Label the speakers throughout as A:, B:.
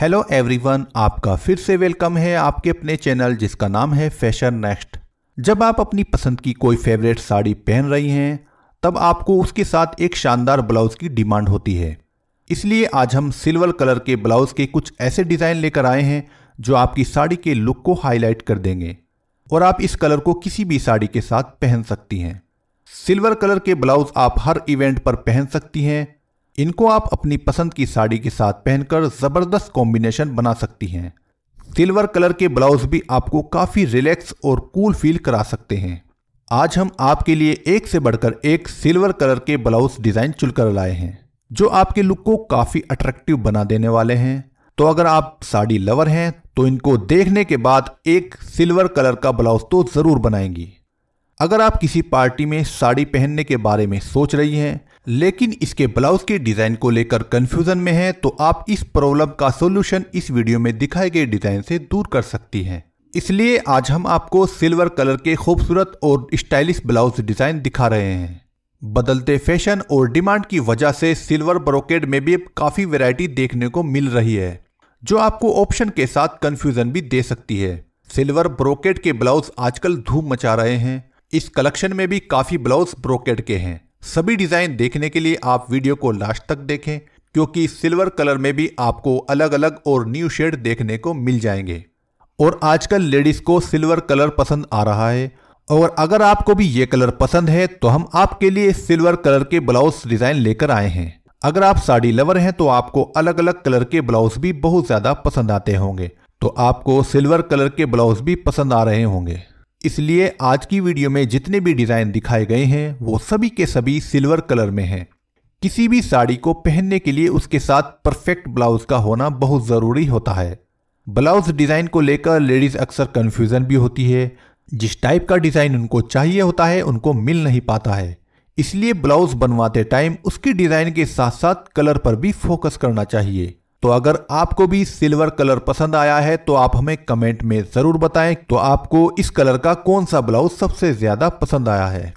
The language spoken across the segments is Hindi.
A: हेलो एवरीवन आपका फिर से वेलकम है आपके अपने चैनल जिसका नाम है फैशन नेक्स्ट जब आप अपनी पसंद की कोई फेवरेट साड़ी पहन रही हैं तब आपको उसके साथ एक शानदार ब्लाउज की डिमांड होती है इसलिए आज हम सिल्वर कलर के ब्लाउज के कुछ ऐसे डिज़ाइन लेकर आए हैं जो आपकी साड़ी के लुक को हाईलाइट कर देंगे और आप इस कलर को किसी भी साड़ी के साथ पहन सकती हैं सिल्वर कलर के ब्लाउज आप हर इवेंट पर पहन सकती हैं इनको आप अपनी पसंद की साड़ी के साथ पहनकर ज़बरदस्त कॉम्बिनेशन बना सकती हैं सिल्वर कलर के ब्लाउज भी आपको काफ़ी रिलैक्स और कूल फील करा सकते हैं आज हम आपके लिए एक से बढ़कर एक सिल्वर कलर के ब्लाउज डिज़ाइन चुनकर लाए हैं जो आपके लुक को काफ़ी अट्रैक्टिव बना देने वाले हैं तो अगर आप साड़ी लवर हैं तो इनको देखने के बाद एक सिल्वर कलर का ब्लाउज तो ज़रूर बनाएंगी अगर आप किसी पार्टी में साड़ी पहनने के बारे में सोच रही हैं लेकिन इसके ब्लाउज के डिजाइन को लेकर कंफ्यूजन में है तो आप इस प्रॉब्लम का सोल्यूशन इस वीडियो में दिखाए गए डिजाइन से दूर कर सकती हैं इसलिए आज हम आपको सिल्वर कलर के खूबसूरत और स्टाइलिश ब्लाउज डिजाइन दिखा रहे हैं बदलते फैशन और डिमांड की वजह से सिल्वर ब्रोकेड में भी काफ़ी वैरायटी देखने को मिल रही है जो आपको ऑप्शन के साथ कंफ्यूजन भी दे सकती है सिल्वर ब्रोकेड के ब्लाउज आजकल धूम मचा रहे हैं इस कलेक्शन में भी काफ़ी ब्लाउज ब्रोकेड के हैं सभी डिज़ाइन देखने के लिए आप वीडियो को लास्ट तक देखें क्योंकि सिल्वर कलर में भी आपको अलग अलग और न्यू शेड देखने को मिल जाएंगे और आजकल लेडीज़ को सिल्वर कलर पसंद आ रहा है और अगर आपको भी ये कलर पसंद है तो हम आपके लिए सिल्वर कलर के ब्लाउज डिज़ाइन लेकर आए हैं अगर आप साड़ी लवर हैं तो आपको अलग अलग कलर के ब्लाउज भी बहुत ज़्यादा पसंद आते होंगे तो आपको सिल्वर कलर के ब्लाउज भी पसंद आ रहे होंगे इसलिए आज की वीडियो में जितने भी डिज़ाइन दिखाए गए हैं वो सभी के सभी सिल्वर कलर में हैं किसी भी साड़ी को पहनने के लिए उसके साथ परफेक्ट ब्लाउज का होना बहुत ज़रूरी होता है ब्लाउज डिज़ाइन को लेकर लेडीज़ अक्सर कंफ्यूजन भी होती है जिस टाइप का डिज़ाइन उनको चाहिए होता है उनको मिल नहीं पाता है इसलिए ब्लाउज बनवाते टाइम उसकी डिज़ाइन के साथ साथ कलर पर भी फोकस करना चाहिए तो अगर आपको भी सिल्वर कलर पसंद आया है तो आप हमें कमेंट में ज़रूर बताएं तो आपको इस कलर का कौन सा ब्लाउज सबसे ज़्यादा पसंद आया है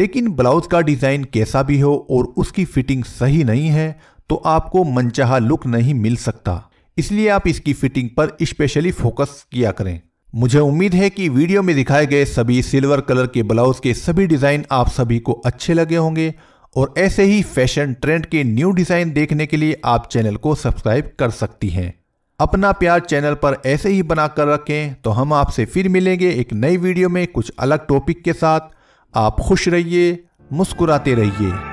A: लेकिन ब्लाउज का डिज़ाइन कैसा भी हो और उसकी फिटिंग सही नहीं है तो आपको मनचाहा लुक नहीं मिल सकता इसलिए आप इसकी फिटिंग पर स्पेशली फोकस किया करें मुझे उम्मीद है कि वीडियो में दिखाए गए सभी सिल्वर कलर के ब्लाउज के सभी डिज़ाइन आप सभी को अच्छे लगे होंगे और ऐसे ही फैशन ट्रेंड के न्यू डिज़ाइन देखने के लिए आप चैनल को सब्सक्राइब कर सकती हैं अपना प्यार चैनल पर ऐसे ही बना कर रखें तो हम आपसे फिर मिलेंगे एक नई वीडियो में कुछ अलग टॉपिक के साथ आप खुश रहिए मुस्कुराते रहिए